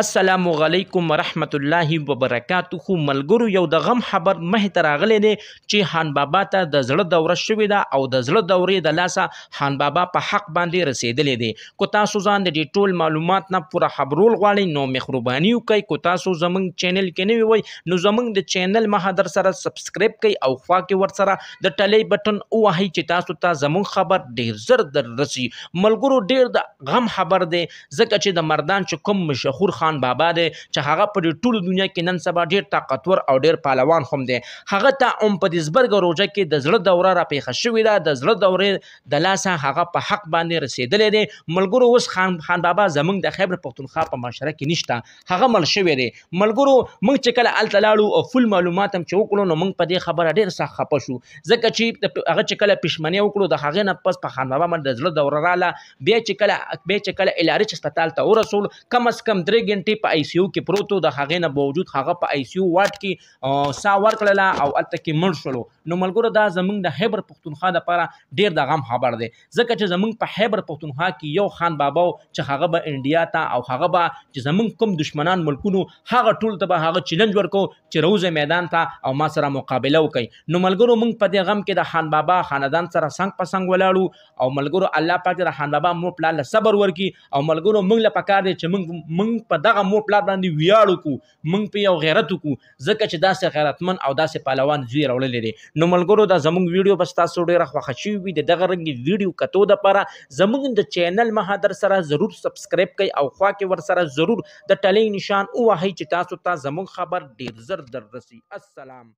السلام علیکم ورحمت الله وبرکاتهو ملګرو یو د غم خبر مه تراغلې دی چې خان بابا ته د زړه دوره شوې ده او د زړه دورې د لاسه خان بابا په حق باندې رسیدلې دی کو تاسو ځان د ټول معلومات نه پوره خبرول غواړئ نو مهرباني وکړئ کو تاسو زمنګ چینل کې نه وي نو زمنګ د چینل مها در سره سبسکرایب کړئ او خوا کې ور سره د ټلې بٹن او وهي چې تاسو ته زمون خبر ډیر زر در رسي ملګرو ډیر د غم خبر دی ځکه چې د مردان چې کوم مشهور خان خان بابا دی چې هغه په ټول دنیا کې نن سبا ډیر طاقتور او ډیر پهلوان هم دی هغه ته ام پدیسبرګ روجه کې د زړه دوره را پیښه شوې ده د زړه دورې د لاسه هغه په حق باندې رسیدلې دی ملګرو اوس خان خان بابا زمونږ د خیبر پښتونخوا په معاشره کې نشته هغه مل شوی دی ملګرو موږ چې کله الته لاړو او فل معلومات هم چې وکړو نو موږ په دې خبره ډیر سخت خپه شو ځکه چې هغه چې کله پښمنۍ وکړو د هغه نه پس په خان بابا باندې زړه دوره رااله بیا چې کله بیا چې کله الارچ هسپتال ته ورسول کم از کم درې غنټې په آی سی یو کې پروت د هغې نه باوجود هغه په آی سی یو واټ کې سا ورکړله او الته کې مړ شلو نو ملګرو دا زمونږ د خیبر پښتونخوا لپاره ډیر د غم خبر دی ځکه چې زمونږ په خیبر پښتونخوا کې یو خان بابا چې هغه به انډیا ته او هغه به چې زمونږ کوم دشمنان ملکونو هغه ټول ته به هغه چیلنج ورکو چې روزه میدان ته او ما سره مقابله وکړي نو ملګرو مونږ په دې غم کې د خان بابا خاندان سره څنګ په څنګ ولاړو او ملګرو الله پاک د خان بابا مو پلان صبر ورکي او ملګرو مونږ له پکار دي چې مونږ مونږ په په دغه مور پلار باندې ویاړ وکړو موږ په یو غیرت وکړو ځکه چې داسې غیرتمن او داسې پهلوان زوی راوړل دي نو ملګرو دا زموږ ویډیو بس تاسو ډیر خوښ شي وي دغه رنګي ویډیو کتو د پاره زموږ د چینل مهادر سره ضرور سبسکرایب کړئ او خوا کې ور سره ضرور د ټلې نشان او هي چې تاسو ته زموږ خبر ډیر زر دررسي السلام